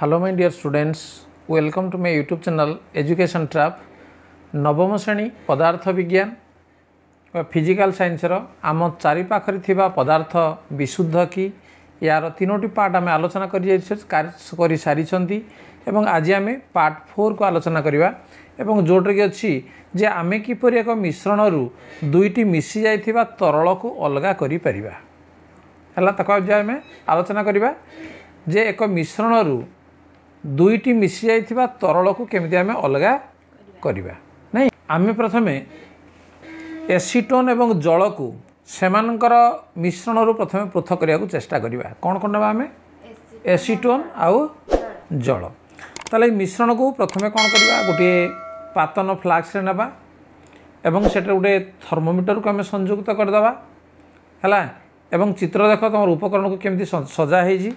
Hello my dear students welcome to my YouTube channel education trap ନବମ ଶ୍ରେଣୀ ପଦାର୍ଥ ବିଜ୍ଞାନ ବା ଫିଜିକାଲ୍ ସାଇନ୍ସର ଆମ ଚାରିପାଖରେ ଥିବା ପଦାର୍ଥ ବିଶୁଦ୍ଧ କି ୟାର ତିନୋଟି ପାର୍ଟ ଆମେ ଆଲୋଚନା କରିଯାଇଛୁ କରିସାରିଛନ୍ତି ଏବଂ ଆଜି ଆମେ ପାର୍ଟ ଫୋର୍କୁ ଆଲୋଚନା କରିବା ଏବଂ ଯେଉଁଟାକି ଅଛି ଯେ ଆମେ କିପରି ଏକ ମିଶ୍ରଣରୁ ଦୁଇଟି ମିଶିଯାଇଥିବା ତରଳକୁ ଅଲଗା କରିପାରିବା ହେଲା ତାକୁ ଆମେ ଆଲୋଚନା କରିବା ଯେ ଏକ ମିଶ୍ରଣରୁ ଦୁଇଟି ମିଶିଯାଇଥିବା ତରଳକୁ କେମିତି ଆମେ ଅଲଗା କରିବା ନାହିଁ ଆମେ ପ୍ରଥମେ ଏସିଟୋନ୍ ଏବଂ ଜଳକୁ ସେମାନଙ୍କର ମିଶ୍ରଣରୁ ପ୍ରଥମେ ପୃଥକ କରିବାକୁ ଚେଷ୍ଟା କରିବା କ'ଣ କ'ଣ ନେବା ଆମେ ଏସିଟୋନ୍ ଆଉ ଜଳ ତାହେଲେ ଏ ମିଶ୍ରଣକୁ ପ୍ରଥମେ କ'ଣ କରିବା ଗୋଟିଏ ପାତନ ଫ୍ଲାସ୍କରେ ନେବା ଏବଂ ସେଠାରେ ଗୋଟେ ଥର୍ମୋମିଟରକୁ ଆମେ ସଂଯୁକ୍ତ କରିଦେବା ହେଲା ଏବଂ ଚିତ୍ର ଦେଖ ତୁମର ଉପକରଣକୁ କେମିତି ସଜା ହେଇଛି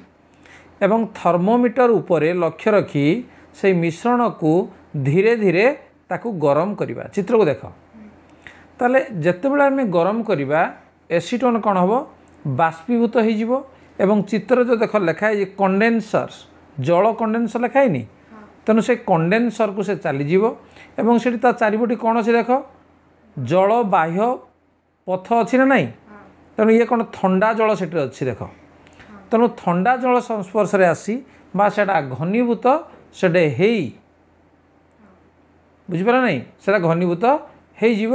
এবং থর্মোমিটর উপরে লক্ষ্য রাখি সেই মিশ্রণকু ধীরে ধীরে তাকু গরম করা চিত্রকু দেখো তাহলে যেতবে আমি গরম করিবা এসিটোন কোন হব বাষ্পীভূত হয়ে এবং চিত্র যে দেখো লেখা হয়েছে কন্ডেনসর জল কন্ডেনসর লেখা হয়নি তেমন সে কন্ডেনসরকু সে চালি চালিযোগ এবং সেটি তার চারিপটি কোণ অছে দেখো জল বাহ্য পথ অছি না নাই তেমন ইয়ে কোন ঠান্ডা জল সেটি অছি দেখো ତେଣୁ ଥଣ୍ଡା ଜଳ ସଂସ୍ପର୍ଶରେ ଆସି ବା ସେଇଟା ଘନୀଭୂତ ସେଟା ହେଇ ବୁଝିପାରିଲ ନାହିଁ ସେଇଟା ଘନୀଭୂତ ହେଇଯିବ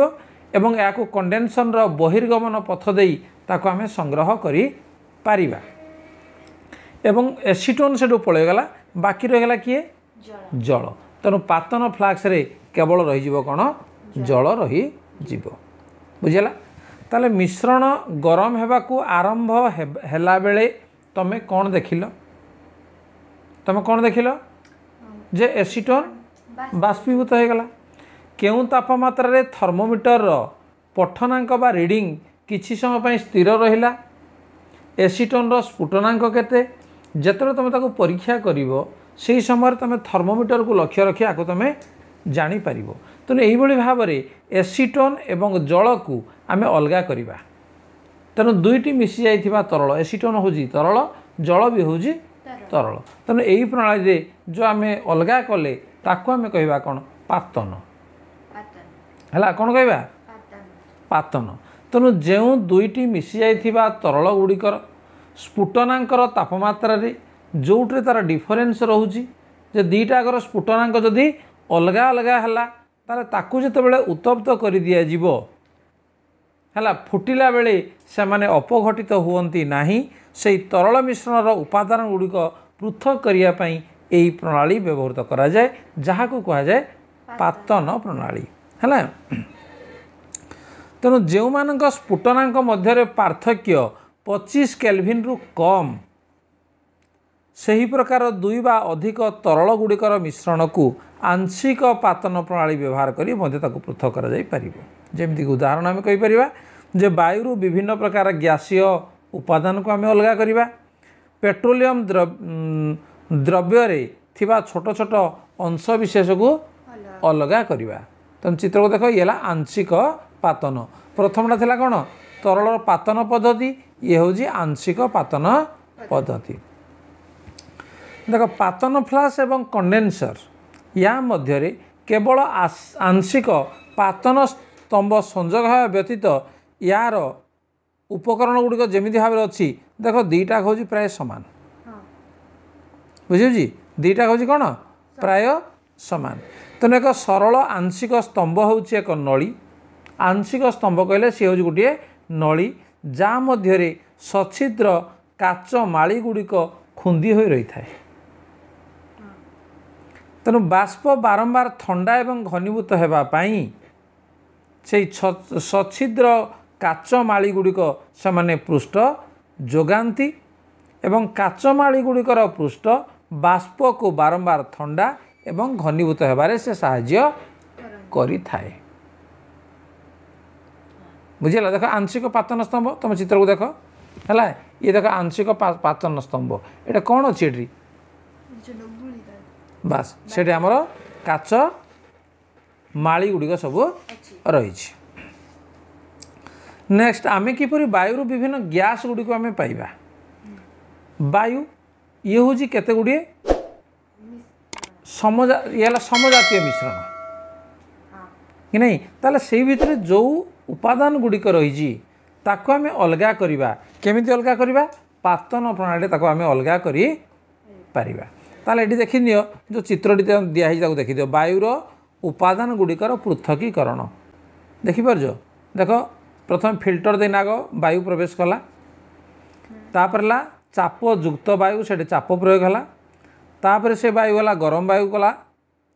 ଏବଂ ଏହାକୁ କଣ୍ଡେନସନ୍ର ବହିର୍ଗମନ ପଥ ଦେଇ ତାକୁ ଆମେ ସଂଗ୍ରହ କରିପାରିବା ଏବଂ ଏସିଟୋନ୍ ସେଠୁ ପଳାଇଗଲା ବାକି ରହିଗଲା କିଏ ଜଳ ତେଣୁ ପାତନ ଫ୍ଲାସ୍କରେ କେବଳ ରହିଯିବ କ'ଣ ଜଳ ରହିଯିବ ବୁଝିହେଲା ତାହେଲେ ମିଶ୍ରଣ ଗରମ ହେବାକୁ ଆରମ୍ଭ ହେଲାବେଳେ তুমি কোণ দেখিল তুমি কোণ দেখিল যে এসিটোন বাষ্পীভূত হয়েগলা কেউ তাপমাত্রায় থর্মোমিটর পঠনাঙ্ক বা রিডিং কিছু সময় পাই স্থির রহিলা এসিটোনর স্ফুটনাঙ্ক কেতে যেতবে তুমি তাকে পরীক্ষা করিব সেই সময় তুমি থর্মোমিটরকে লক্ষ্য রাখি আকু তুমি জাঁপার তেমন এইভাবে ভাবে এসিটোন এবং জলকু আমি অলগা করা ତେଣୁ ଦୁଇଟି ମିଶିଯାଇଥିବା ତରଳ ଏସିଟନ୍ ହେଉଛି ତରଳ ଜଳ ବି ହେଉଛି ତରଳ ତେଣୁ ଏହି ପ୍ରଣାଳୀରେ ଯେଉଁ ଆମେ ଅଲଗା କଲେ ତାକୁ ଆମେ କହିବା କ'ଣ ପାତନ ହେଲା କ'ଣ କହିବା ପାତନ ତେଣୁ ଯେଉଁ ଦୁଇଟି ମିଶିଯାଇଥିବା ତରଳ ଗୁଡ଼ିକର ସ୍ଫୁଟନାଙ୍କର ତାପମାତ୍ରାରେ ଯେଉଁଥିରେ ତା'ର ଡିଫରେନ୍ସ ରହୁଛି ଯେ ଦୁଇଟାକର ସ୍ଫୁଟନାଙ୍କ ଯଦି ଅଲଗା ଅଲଗା ହେଲା ତାହେଲେ ତାକୁ ଯେତେବେଳେ ଉତ୍ତପ୍ତ କରିଦିଆଯିବ ହେଲା ଫୁଟିଲା ବେଳେ ସେମାନେ ଅପଘଟିତ ହୁଅନ୍ତି ନାହିଁ ସେହି ତରଳ ମିଶ୍ରଣର ଉପାଦାନ ଗୁଡ଼ିକ ପୃଥକ କରିବା ପାଇଁ ଏହି ପ୍ରଣାଳୀ ବ୍ୟବହୃତ କରାଯାଏ ଯାହାକୁ କୁହାଯାଏ ପାତନ ପ୍ରଣାଳୀ ହେଲା ତେଣୁ ଯେଉଁମାନଙ୍କ ସ୍ଫୁଟନାଙ୍କ ମଧ୍ୟରେ ପାର୍ଥକ୍ୟ ପଚିଶ କେଲଭିନ୍ରୁ କମ୍ ସେହି ପ୍ରକାର ଦୁଇ ବା ଅଧିକ ତରଳ ଗୁଡ଼ିକର ମିଶ୍ରଣକୁ ଆଂଶିକ ପାତନ ପ୍ରଣାଳୀ ବ୍ୟବହାର କରି ମଧ୍ୟ ତାକୁ ପୃଥକ କରାଯାଇପାରିବ ଯେମିତିକି ଉଦାହରଣ ଆମେ କହିପାରିବା ଯେ ବାୟୁରୁ ବିଭିନ୍ନ ପ୍ରକାର ଗ୍ୟାସୀୟ ଉପାଦାନକୁ ଆମେ ଅଲଗା କରିବା ପେଟ୍ରୋଲିୟମ୍ ଦ୍ରବ୍ୟରେ ଥିବା ଛୋଟ ଛୋଟ ଅଂଶ ବିଶେଷକୁ ଅଲଗା କରିବା ତେଣୁ ଚିତ୍ରକୁ ଦେଖ ଇଏ ହେଲା ଆଂଶିକ ପାତନ ପ୍ରଥମଟା ଥିଲା କ'ଣ ତରଳର ପାତନ ପଦ୍ଧତି ଇଏ ହେଉଛି ଆଂଶିକ ପାତନ ପଦ୍ଧତି ଦେଖ ପାତନ ଫ୍ଲାସ୍ ଏବଂ କଣ୍ଡେନସର୍ ୟା ମଧ୍ୟରେ କେବଳ ଆଂଶିକ ପାତନ ସ୍ତମ୍ଭ ସଂଯୋଗ ହେବା ବ୍ୟତୀତ ଏହାର ଉପକରଣ ଗୁଡ଼ିକ ଯେମିତି ଭାବରେ ଅଛି ଦେଖ ଦୁଇଟା ହେଉଛି ପ୍ରାୟ ସମାନ ବୁଝିହେଉଛି ଦୁଇଟା ହେଉଛି କ'ଣ ପ୍ରାୟ ସମାନ ତେଣୁ ଏକ ସରଳ ଆଂଶିକ ସ୍ତମ୍ଭ ହେଉଛି ଏକ ନଳୀ ଆଂଶିକ ସ୍ତମ୍ଭ କହିଲେ ସିଏ ହେଉଛି ଗୋଟିଏ ନଳୀ ଯାହା ମଧ୍ୟରେ ସଚ୍ଛିଦ୍ର କାଚ ମାଳିଗୁଡ଼ିକ ଖୁନ୍ଦି ହୋଇ ରହିଥାଏ ତେଣୁ ବାଷ୍ପ ବାରମ୍ବାର ଥଣ୍ଡା ଏବଂ ଘନୀଭୂତ ହେବା ପାଇଁ ସେଇ ସଛିଦ୍ର କାଚମାଳି ଗୁଡ଼ିକ ସେମାନେ ପୃଷ୍ଠ ଯୋଗାନ୍ତି ଏବଂ କାଚମାଳି ଗୁଡ଼ିକର ପୃଷ୍ଠ ବାଷ୍ପକୁ ବାରମ୍ବାର ଥଣ୍ଡା ଏବଂ ଘନୀଭୂତ ହେବାରେ ସେ ସାହାଯ୍ୟ କରିଥାଏ ବୁଝିଲା ଦେଖ ଆଂଶିକ ପାତନ ସ୍ତମ୍ଭ ତୁମ ଚିତ୍ରକୁ ଦେଖ ହେଲା ଇଏ ଦେଖ ଆଂଶିକ ପାଚନ ସ୍ତମ୍ଭ ଏଇଟା କ'ଣ ଅଛି ଏଠି ବାସ୍ ସେଠି ଆମର କାଚ ମାଳି ଗୁଡ଼ିକ ସବୁ ରହିଛି ନେକ୍ସଟ ଆମେ କିପରି ବାୟୁରୁ ବିଭିନ୍ନ ଗ୍ୟାସ ଗୁଡ଼ିକୁ ଆମେ ପାଇବା ବାୟୁ ଇଏ ହେଉଛି କେତେ ଗୁଡ଼ିଏ ସମଜା ଇଏ ହେଲା ସମଜାତୀୟ ମିଶ୍ରଣ କି ନାହିଁ ତାହେଲେ ସେଇ ଭିତରେ ଯେଉଁ ଉପାଦାନ ଗୁଡ଼ିକ ରହିଛି ତାକୁ ଆମେ ଅଲଗା କରିବା କେମିତି ଅଲଗା କରିବା ପାତନ ପ୍ରଣାଳୀରେ ତାକୁ ଆମେ ଅଲଗା କରିପାରିବା ତାହେଲେ ଏଠି ଦେଖିନିଅ ଯେଉଁ ଚିତ୍ରଟି ଦିଆହେଇଛି ତାକୁ ଦେଖିଦିଅ ବାୟୁର ଉପାଦାନ ଗୁଡ଼ିକର ପୃଥକୀକରଣ ଦେଖିପାରୁଛ ଦେଖ ପ୍ରଥମେ ଫିଲ୍ଟର ଦେଇ ନାଗ ବାୟୁ ପ୍ରବେଶ କଲା ତାପରେ ହେଲା ଚାପ ଯୁକ୍ତ ବାୟୁ ସେଠି ଚାପ ପ୍ରୟୋଗ ହେଲା ତାପରେ ସେ ବାୟୁ ଗଲା ଗରମ ବାୟୁ କଲା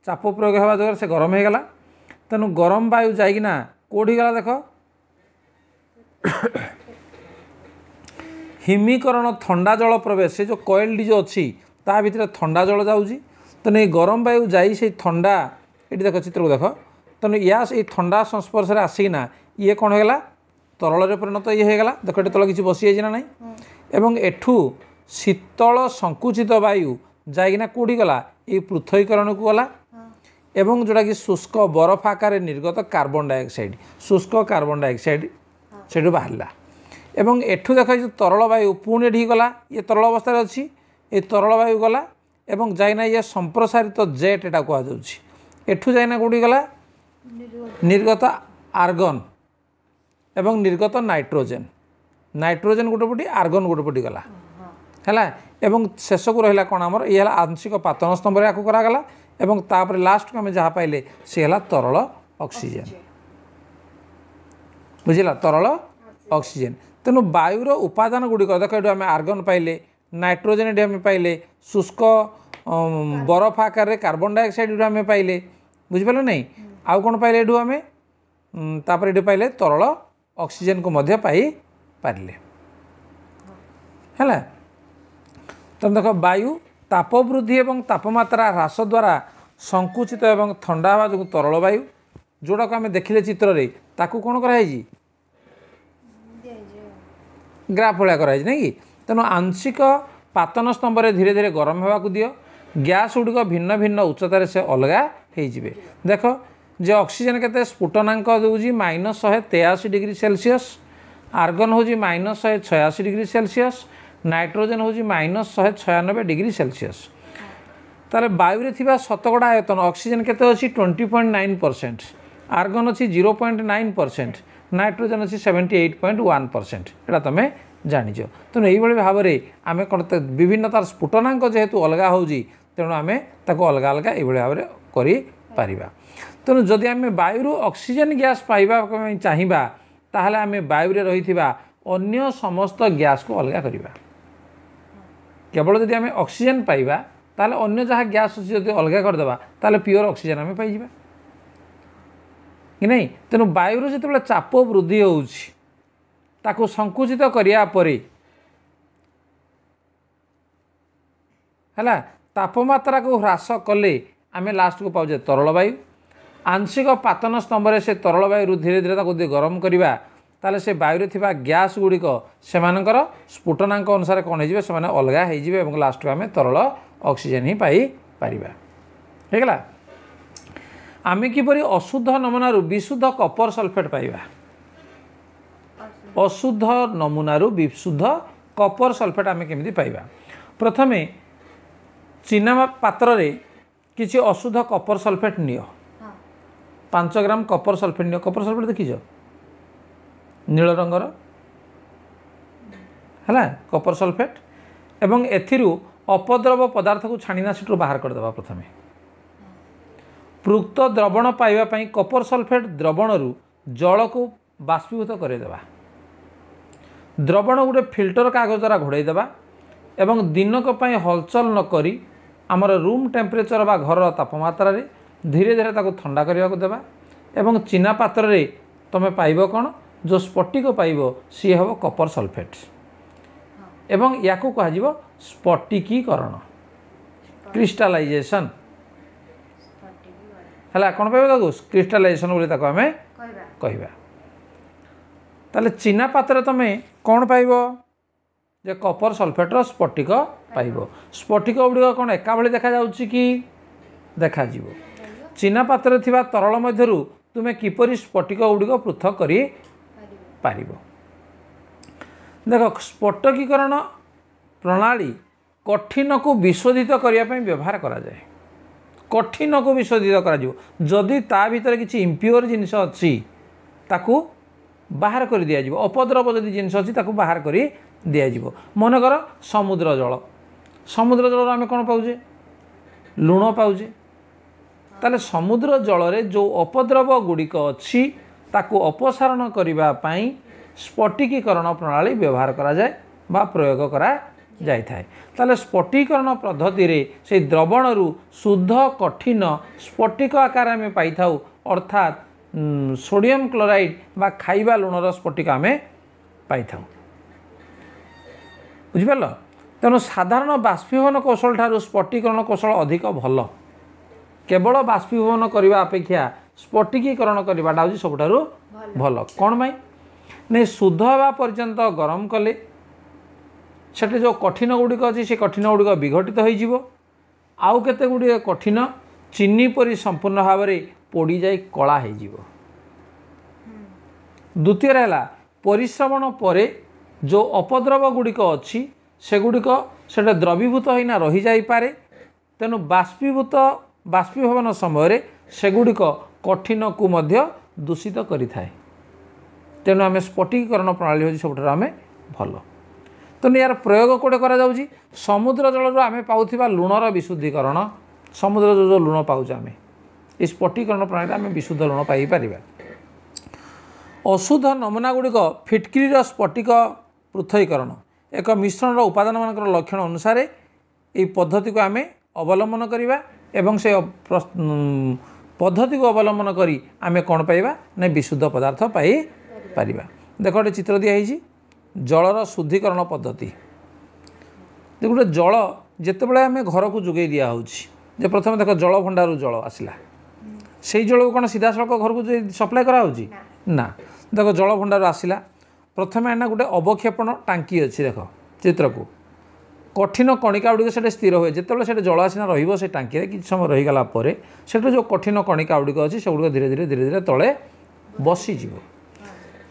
ଚାପ ପ୍ରୟୋଗ ହେବା ଦ୍ୱାରା ସେ ଗରମ ହୋଇଗଲା ତେଣୁ ଗରମ ବାୟୁ ଯାଇକିନା କେଉଁଠି ଗଲା ଦେଖ ହିମିକରଣ ଥଣ୍ଡା ଜଳ ପ୍ରବେଶ ସେ ଯେଉଁ କଏଲ୍ଟି ଯେଉଁ ଅଛି ତା ଭିତରେ ଥଣ୍ଡା ଜଳ ଯାଉଛି ତେଣୁ ଏଇ ଗରମ ବାୟୁ ଯାଇ ସେଇ ଥଣ୍ଡା ଏଇଠି ଦେଖ ଚିତ୍ରକୁ ଦେଖ তেমন ইয়া এই থা সংস্পর্শে আসিকিনা ইয়ে কোণ হয়ে গেল তরলের পরিণত ইয়ে হয়ে গেল দেখ এটি তল কিছু বসি যাই না নাই এবং এঠু শীতল সংকুচিত বায়ু যাইকিনা কোটি গলা এই পৃথকীকরণকু গলা এবং যেটা কি শুষ্ক বরফ আকারে নির্গত কার্বন ডাইঅক্সাইড শুষ্ক কার্বন ডাইঅক্সাইড সেটু বাহারা এবং এঠু দেখা যে তরল বায়ু পুনে এটি গলা ইয়ে তরল অবস্থায় অছি এই তরল বায়ু গলা এবং যাইনা ইয়ে সম্প্রসারিত জেট এটা কুয়া কুহযাচ্ছে এঠু যাইনা কোটি গলা নির্গত আর্গন এবং ନିର୍ଗତ ନାଇଟ୍ରୋଜେନ୍ ନାଇଟ୍ରୋଜେନ୍ ଗୋଟେ ପଟି ଆର୍ଗନ୍ ଗୋଟେ ପଟି ଗଲା ହେଲା ଏବଂ ଶେଷକୁ ରହିଲା କ'ଣ ଆମର ଇଏ ହେଲା ଆଂଶିକ ପାତନ ସ୍ତମ୍ଭରେ ଆକୁ କରାଗଲା ଏବଂ ତାପରେ ଲାଷ୍ଟକୁ ଆମେ ଯାହା ପାଇଲେ ସେ ହେଲା ତରଳ ଅକ୍ସିଜେନ୍ ବୁଝିଲା ତରଳ ଅକ୍ସିଜେନ୍ ତେଣୁ ବାୟୁର ଉପାଦାନ ଗୁଡ଼ିକ ଦେଖ ଏଠୁ ଆମେ ଆର୍ଗନ୍ ପାଇଲେ ନାଇଟ୍ରୋଜେନ୍ ଏଠି ଆମେ ପାଇଲେ ଶୁଷ୍କ ବରଫ ଆକାରରେ କାର୍ବନ୍ ଡାଇଅକ୍ସାଇଡ଼ ଏଠୁ ଆମେ ପାଇଲେ ବୁଝିପାରିଲେ ନାହିଁ ଆଉ କ'ଣ ପାଇଲେ ଏଠୁ ଆମେ ତାପରେ ଏଠୁ ପାଇଲେ ତରଳ ଅକ୍ସିଜେନ୍କୁ ମଧ୍ୟ ପାଇପାରିଲେ ହେଲା ତେଣୁ ଦେଖ ବାୟୁ ତାପ ବୃଦ୍ଧି ଏବଂ ତାପମାତ୍ରା ହ୍ରାସ ଦ୍ୱାରା ସଙ୍କୁଚିତ ଏବଂ ଥଣ୍ଡା ହେବା ଯୋଗୁଁ ତରଳ ବାୟୁ ଯେଉଁଟାକୁ ଆମେ ଦେଖିଲେ ଚିତ୍ରରେ ତାକୁ କ'ଣ କରାହେଇଛି ଗ୍ରାଫ ଭଳିଆ କରାହେଇଛି ନାଇଁ କି ତେଣୁ ଆଂଶିକ ପାତନ ସ୍ତମ୍ଭରେ ଧୀରେ ଧୀରେ ଗରମ ହେବାକୁ ଦିଅ ଗ୍ୟାସ୍ ଗୁଡ଼ିକ ଭିନ୍ନ ଭିନ୍ନ ଉଚ୍ଚତାରେ ସେ ଅଲଗା ହୋଇଯିବେ ଦେଖ যে অক্সিজেন কেতে স্ফুটনাঙ্ক দেଉଛି মাଇନସ୍ ଶହେ ତେୟାଅଶୀ ଡିଗ୍ରୀ ସେଲସିୟସ୍ ଆର୍ଗନ୍ ହେଉଛି ମାଇନସ୍ ଶହେ ଛୟାଅଶୀ ଡିଗ୍ରୀ ସେଲସିୟସ୍ ନାଇଟ୍ରୋଜେନ୍ ହେଉଛି ମାଇନସ୍ ଶହେ ଛୟାନବେ ଡିଗ୍ରୀ ସେଲସିୟସ୍ ତାହେଲେ ବାୟୁରେ ଥିବା ଶତକଡ଼ା ଆୟତନ ଅକ୍ସିଜେନ୍ କେତେ ଅଛି twenty point nine percent argon ଅଛି zero point nine percent nitrogen ଅଛି seventy eight point one percent ଏଇଟା ତୁମେ ଜାଣିଛ ତେଣୁ ଏଇଭଳି ଭାବରେ ଆମେ କ'ଣ ବିଭିନ୍ନ ତା'ର ସ୍ଫୁଟନାଙ୍କ ଯେହେତୁ ଅଲଗା ହେଉଛି ତେଣୁ ଆମେ ତାକୁ ଅଲଗା ଅଲଗା ଏଇଭଳି ଭାବରେ କରି ପାରିବା ତେଣୁ ଯଦି ଆମେ ବାୟୁରୁ ଅକ୍ସିଜେନ୍ ଗ୍ୟାସ୍ ପାଇବା ପାଇଁ ଚାହିଁବା ତାହେଲେ ଆମେ ବାୟୁରେ ରହିଥିବା ଅନ୍ୟ ସମସ୍ତ ଗ୍ୟାସ୍କୁ ଅଲଗା କରିବା କେବଳ ଯଦି ଆମେ ଅକ୍ସିଜେନ୍ ପାଇବା ତାହେଲେ ଅନ୍ୟ ଯାହା ଗ୍ୟାସ୍ ଅଛି ଯଦି ଅଲଗା କରିଦେବା ତାହେଲେ ପିଓର ଅକ୍ସିଜେନ୍ ଆମେ ପାଇଯିବା କି ନାହିଁ ତେଣୁ ବାୟୁରୁ ଯେତେବେଳେ ଚାପ ବୃଦ୍ଧି ହେଉଛି ତାକୁ ସଙ୍କୁଚିତ କରିବା ପରେ ହେଲା ତାପମାତ୍ରାକୁ ହ୍ରାସ କଲେ ଆମେ ଲାଷ୍ଟକୁ ପାଉଛେ ତରଳବାୟୁ ଆଂଶିକ ପାତନ ସ୍ତମ୍ଭରେ ସେ ତରଳବାୟୁରୁ ଧୀରେ ଧୀରେ ତାକୁ ଯଦି ଗରମ କରିବା ତାହେଲେ ସେ ବାୟୁରେ ଥିବା ଗ୍ୟାସ୍ ଗୁଡ଼ିକ ସେମାନଙ୍କର ସ୍ଫୁଟନାଙ୍କ ଅନୁସାରେ କ'ଣ ହେଇଯିବେ ସେମାନେ ଅଲଗା ହେଇଯିବେ ଏବଂ ଲାଷ୍ଟକୁ ଆମେ ତରଳ ଅକ୍ସିଜେନ୍ ହିଁ ପାଇପାରିବା ହେଇଗଲା ଆମେ କିପରି ଅଶୁଦ୍ଧ ନମୁନାରୁ ବିଶୁଦ୍ଧ କପର ସଲଫେଟ୍ ପାଇବା ଅଶୁଦ୍ଧ ନମୁନାରୁ ବିଶୁଦ୍ଧ କପର ସଲଫେଟ୍ ଆମେ କେମିତି ପାଇବା ପ୍ରଥମେ ଚିନା ପାତ୍ରରେ କିଛି ଅଶୁଦ୍ଧ କପର ସଲଫେଟ୍ ନିଅ ପାଞ୍ଚ ଗ୍ରାମ କପର ସଲଫେଟ୍ ନିଅ କପର ସଲଫେଟ୍ ଦେଖିଛ ନୀଳ ରଙ୍ଗର ହେଲା କପର ସଲଫେଟ୍ ଏବଂ ଏଥିରୁ ଅପଦ୍ରବ ପଦାର୍ଥକୁ ଛାଣିନା ସେଠୁ ବାହାର କରିଦେବା ପ୍ରଥମେ ପୃକ୍ତ ଦ୍ରବଣ ପାଇବା ପାଇଁ କପର ସଲଫେଟ୍ ଦ୍ରବଣରୁ ଜଳକୁ ବାଷ୍ପୀଭୂତ କରାଇଦେବା ଦ୍ରବଣ ଗୋଟେ ଫିଲ୍ଟର କାଗଜ ଦ୍ୱାରା ଘୋଡ଼ାଇ ଦେବା ଏବଂ ଦିନକ ପାଇଁ ହଲଚଲ ନକରି ଆମର ରୁମ୍ ଟେମ୍ପରେଚର୍ ବା ଘରର ତାପମାତ୍ରାରେ ଧୀରେ ଧୀରେ ତାକୁ ଥଣ୍ଡା କରିବାକୁ ଦେବା ଏବଂ ଚିନା ପାତ୍ରରେ ତୁମେ ପାଇବ କ'ଣ ଯେଉଁ ସ୍ଫଟିକ ପାଇବ ସିଏ ହେବ କପର ସଲଫେଟ୍ ଏବଂ ୟାକୁ କୁହାଯିବ ସ୍ଫଟିକୀକରଣ କ୍ରିଷ୍ଟାଲାଇଜେସନ୍ ହେଲା କ'ଣ ପାଇବ ତାକୁ କ୍ରିଷ୍ଟାଲାଇଜେସନ୍ ବୋଲି ତାକୁ ଆମେ କହିବା ତାହେଲେ ଚିନା ପାତ୍ରରେ ତୁମେ କ'ଣ ପାଇବ ଯେ କପର ସଲଫେଟ୍ର ସ୍ଫଟିକ ପାଇବ ସ୍ଫଟିକ ଗୁଡ଼ିକ କ'ଣ ଏକାଭଳି ଦେଖାଯାଉଛି କି ଦେଖାଯିବ ଚିହ୍ନା ପାତ୍ରରେ ଥିବା ତରଳ ମଧ୍ୟରୁ ତୁମେ କିପରି ସ୍ଫଟିକ ଗୁଡ଼ିକ ପୃଥକ କରିପାରିବ ଦେଖ ସ୍ଫଟକୀକରଣ ପ୍ରଣାଳୀ କଠିନକୁ ବିଶୋଧିତ କରିବା ପାଇଁ ବ୍ୟବହାର କରାଯାଏ କଠିନକୁ ବିଶୋଧିତ କରାଯିବ ଯଦି ତା ଭିତରେ କିଛି ଇମ୍ପ୍ୟୁର ଜିନିଷ ଅଛି ତାକୁ ବାହାର କରି ଦିଆଯିବ ଅପଦ୍ରବ ଯଦି ଜିନିଷ ଅଛି ତାକୁ ବାହାର କରି ଦିଆଯିବ ମନେକର ସମୁଦ୍ର ଜଳ ସମୁଦ୍ର ଜଳରୁ ଆମେ କ'ଣ ପାଉଛେ ଲୁଣ ପାଉଛେ ତାହେଲେ ସମୁଦ୍ର ଜଳରେ ଯେଉଁ ଅପଦ୍ରବ ଗୁଡ଼ିକ ଅଛି ତାକୁ ଅପସାରଣ କରିବା ପାଇଁ ସ୍ଫଟିକୀକରଣ ପ୍ରଣାଳୀ ବ୍ୟବହାର କରାଯାଏ ବା ପ୍ରୟୋଗ କରାଯାଇଥାଏ ତାହେଲେ ସ୍ଫଟିକୀକରଣ ପଦ୍ଧତିରେ ସେଇ ଦ୍ରବଣରୁ ଶୁଦ୍ଧ କଠିନ ସ୍ଫଟିକ ଆକାର ଆମେ ପାଇଥାଉ ଅର୍ଥାତ୍ ସୋଡ଼ିୟମ୍ କ୍ଲୋରାଇଡ଼୍ ବା ଖାଇବା ଲୁଣର ସ୍ଫଟିକ ଆମେ ପାଇଥାଉ ବୁଝିପାରିଲ ତେଣୁ ସାଧାରଣ ବାଷ୍ପୀଭବନ କୌଶଳ ଠାରୁ ସ୍ଫଟିକରଣ କୌଶଳ ଅଧିକ ଭଲ କେବଳ ବାଷ୍ପୀଭବନ କରିବା ଅପେକ୍ଷା ସ୍ଫଟିକୀକରଣ କରିବାଟା ହେଉଛି ସବୁଠାରୁ ଭଲ କ'ଣ ପାଇଁ ନାଇଁ ଶୁଦ୍ଧ ହେବା ପର୍ଯ୍ୟନ୍ତ ଗରମ କଲେ ସେଠି ଯେଉଁ କଠିନ ଗୁଡ଼ିକ ଅଛି ସେ କଠିନ ଗୁଡ଼ିକ ବିଘଟିତ ହୋଇଯିବ ଆଉ କେତେ ଗୁଡ଼ିଏ କଠିନ ଚିନି ପରି ସମ୍ପୂର୍ଣ୍ଣ ଭାବରେ ପୋଡ଼ିଯାଇ କଳା ହୋଇଯିବ ଦ୍ୱିତୀୟରେ ହେଲା ପରିଶ୍ରମଣ ପରେ ଯେଉଁ ଅପଦ୍ରବ ଗୁଡ଼ିକ ଅଛି ସେଗୁଡ଼ିକ ସେଟା ଦ୍ରବୀଭୂତ ହୋଇନା ରହିଯାଇପାରେ ତେଣୁ ବାଷ୍ପୀଭୂତ ବାଷ୍ପୀଭବନ ସମୟରେ ସେଗୁଡ଼ିକ କଠିନକୁ ମଧ୍ୟ ଦୂଷିତ କରିଥାଏ ତେଣୁ ଆମେ ସ୍ଫଟିକୀକରଣ ପ୍ରଣାଳୀ ହେଉଛି ସବୁଠାରୁ ଆମେ ଭଲ ତେଣୁ ଏହାର ପ୍ରୟୋଗ କେଉଁଠି କରାଯାଉଛି ସମୁଦ୍ର ଜଳରୁ ଆମେ ପାଉଥିବା ଲୁଣର ବିଶୁଦ୍ଧିକରଣ ସମୁଦ୍ର ଯେଉଁ ଯେଉଁ ଲୁଣ ପାଉଛୁ ଆମେ ଏ ସ୍ଫଟିକୀକରଣ ପ୍ରଣାଳୀରେ ଆମେ ବିଶୁଦ୍ଧ ଲୁଣ ପାଇପାରିବା ଅଶୁଦ୍ଧ ନମୁନାଗୁଡ଼ିକ ଫିଟକିରିର ସ୍ଫଟିକ ପୃଥକୀକରଣ ଏକ ମିଶ୍ରଣର ଉପାଦାନମାନଙ୍କର ଲକ୍ଷଣ ଅନୁସାରେ ଏହି ପଦ୍ଧତିକୁ ଆମେ ଅବଲମ୍ବନ କରିବା ଏବଂ ସେ ପଦ୍ଧତିକୁ ଅବଲମ୍ବନ କରି ଆମେ କ'ଣ ପାଇବା ନା ବିଶୁଦ୍ଧ ପଦାର୍ଥ ପାଇପାରିବା ଦେଖ ଗୋଟେ ଚିତ୍ର ଦିଆହେଇଛି ଜଳର ଶୁଦ୍ଧିକରଣ ପଦ୍ଧତି ଦେଖ ଗୋଟେ ଜଳ ଯେତେବେଳେ ଆମେ ଘରକୁ ଯୋଗାଇ ଦିଆହେଉଛି ଯେ ପ୍ରଥମେ ଦେଖ ଜଳ ଭଣ୍ଡାରୁ ଜଳ ଆସିଲା ସେଇ ଜଳକୁ କ'ଣ ସିଧାସଳଖ ଘରକୁ ସପ୍ଲାଏ କରାହେଉଛି ନା ଦେଖ ଜଳ ଭଣ୍ଡାରୁ ଆସିଲା ପ୍ରଥମେ ଆଣିନା ଗୋଟେ ଅବକ୍ଷେପଣ ଟାଙ୍କି ଅଛି ଦେଖ ଚିତ୍ରକୁ କଠିନ କଣିକାଗୁଡ଼ିକ ସେଠି ସ୍ଥିର ହୁଏ ଯେତେବେଳେ ସେଠି ଜଳ ଆସିନା ରହିବ ସେ ଟାଙ୍କିରେ କିଛି ସମୟ ରହିଗଲା ପରେ ସେଠାରେ ଯେଉଁ କଠିନ କଣିକାଗୁଡ଼ିକ ଅଛି ସେଗୁଡ଼ିକ ଧୀରେ ଧୀରେ ଧୀରେ ଧୀରେ ତଳେ ବସିଯିବ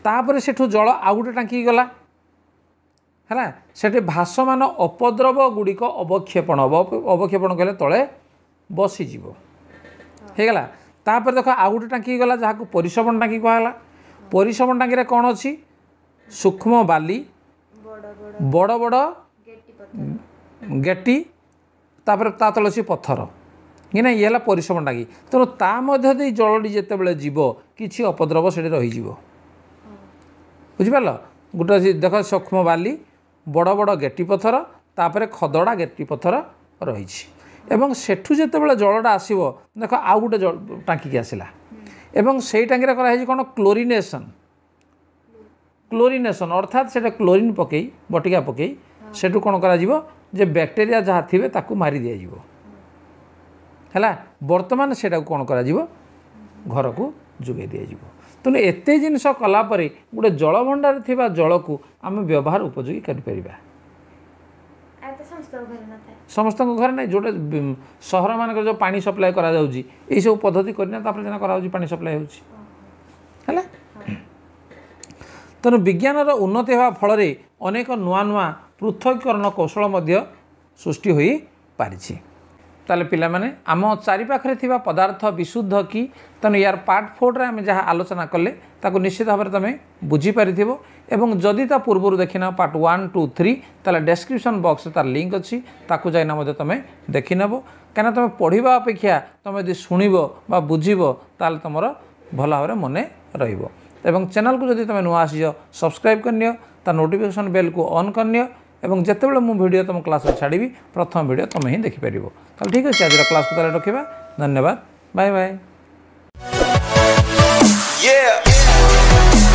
ତାପରେ ସେଠୁ ଜଳ ଆଉ ଗୋଟେ ଟାଙ୍କିକି ଗଲା ହେଲା ସେଠି ଭାସମାନ ଅପଦ୍ରବ ଗୁଡ଼ିକ ଅବକ୍ଷେପଣ ଅବକ୍ଷେପଣ କହିଲେ ତଳେ ବସିଯିବ ହେଇଗଲା ତାପରେ ଦେଖ ଆଉ ଗୋଟେ ଟାଙ୍କିକି ଗଲା ଯାହାକୁ ପରିଶ୍ରମଣ ଟାଙ୍କି କୁହାଗଲା ପରିଶ୍ରମଣ ଟାଙ୍କିରେ କ'ଣ ଅଛି সূক্ষ্ম বালি বড় বড় গেটি ତାପରେ ତା ତଳେ ଅଛି ପଥର କାହିଁକିନା ଇଏ ହେଲା ପରିଶ୍ରମ ଲାଗି ତେଣୁ ତା ମଧ୍ୟ ଦେଇ ଜଳଟି ଯେତେବେଳେ ଯିବ କିଛି ଅପଦ୍ରବ ସେଠି ରହିଯିବ ବୁଝିପାରିଲ ଗୋଟେ ଅଛି ଦେଖ ସୂକ୍ଷ୍ମ ବାଲି ବଡ଼ ବଡ଼ ଗେଟି ପଥର ତାପରେ ଖଦଡ଼ା ଗେଟି ପଥର ରହିଛି ଏବଂ ସେଠୁ ଯେତେବେଳେ ଜଳଟା ଆସିବ ଦେଖ ଆଉ ଗୋଟେ ଟାଙ୍କିକି ଆସିଲା ଏବଂ ସେଇ ଟାଙ୍କିରେ କରାହେଇଛି କ'ଣ କ୍ଲୋରିନେସନ୍ ক্লোরিনেসন অর্থাৎ সেটা ক্লোরিন পকাই বটিকা পকাই সেটু কোণ করা যে ব্যাকটেরিয়া যা থাকবে তাকে মারি দিয়াযিব ହେଲା ବର୍ତ୍ତମାନ ସେଇଟାକୁ କ'ଣ କରାଯିବ ଘରକୁ ଯୋଗାଇ ଦିଆଯିବ ତେଣୁ ଏତେ ଜିନିଷ କଲା ପରେ ଗୋଟେ ଜଳଭଣ୍ଡାରେ ଥିବା ଜଳକୁ ଆମେ ବ୍ୟବହାର ଉପଯୋଗୀ କରିପାରିବା ସମସ୍ତଙ୍କ ଘରେ ନାହିଁ ଯେଉଁଟା ସହରମାନଙ୍କରେ ଯେଉଁ ପାଣି ସପ୍ଲାଏ କରାଯାଉଛି ଏଇସବୁ ପଦ୍ଧତି କରିନା ତାପରେ ସିନା କରାହେଉଛି ପାଣି ସପ୍ଲାଏ ହେଉଛି ହେଲା ତେଣୁ ବିଜ୍ଞାନର ଉନ୍ନତି ହେବା ଫଳରେ ଅନେକ ନୂଆ ନୂଆ ପୃଥକୀକରଣ କୌଶଳ ମଧ୍ୟ ସୃଷ୍ଟି ହୋଇପାରିଛି ତାହେଲେ ପିଲାମାନେ ଆମ ଚାରିପାଖରେ ଥିବା ପଦାର୍ଥ ବିଶୁଦ୍ଧ କି ତେଣୁ ୟାର ପାର୍ଟ ଫୋର୍ରେ ଆମେ ଯାହା ଆଲୋଚନା କଲେ ତାକୁ ନିଶ୍ଚିତ ଭାବରେ ତୁମେ ବୁଝିପାରିଥିବ ଏବଂ ଯଦି ତା ପୂର୍ବରୁ ଦେଖିନେବ ପାର୍ଟ ୱାନ୍ ଟୁ ଥ୍ରୀ ତାହେଲେ ଡେସ୍କ୍ରିପସନ୍ ବକ୍ସରେ ତାର ଲିଙ୍କ୍ ଅଛି ତାକୁ ଯାଇନା ମଧ୍ୟ ତୁମେ ଦେଖିନେବ କାହିଁକିନା ତୁମେ ପଢ଼ିବା ଅପେକ୍ଷା ତୁମେ ଯଦି ଶୁଣିବ ବା ବୁଝିବ ତାହେଲେ ତୁମର ଭଲ ଭାବରେ ମନେ ରହିବ ଏବଂ ଚ୍ୟାନେଲ୍କୁ ଯଦି ତୁମେ ନୂଆ ଆସିଛ ସବସ୍କ୍ରାଇବ୍ କରିନିଅ ତା ନୋଟିଫିକେସନ୍ ବେଲ୍କୁ ଅନ୍ କରିନିଅ ଏବଂ ଯେତେବେଳେ ମୁଁ ଭିଡ଼ିଓ ତୁମ କ୍ଲାସ୍ରେ ଛାଡ଼ିବି ପ୍ରଥମ ଭିଡ଼ିଓ ତୁମେ ହିଁ ଦେଖିପାରିବ ତାହେଲେ ଠିକ୍ ଅଛି ଆଜିର କ୍ଲାସ୍କୁ ତାହେଲେ ରଖିବା ଧନ୍ୟବାଦ ବାଏ ବାଏ Yeah.